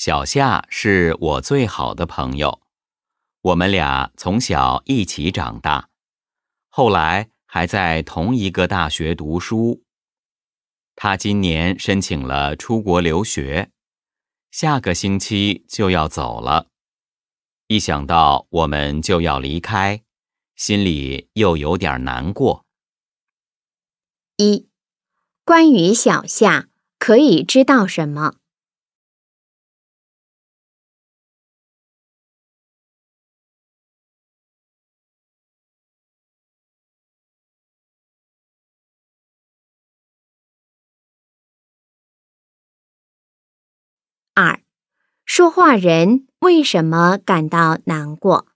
小夏是我最好的朋友，我们俩从小一起长大，后来还在同一个大学读书。他今年申请了出国留学，下个星期就要走了。一想到我们就要离开，心里又有点难过。一，关于小夏，可以知道什么？二，说话人为什么感到难过？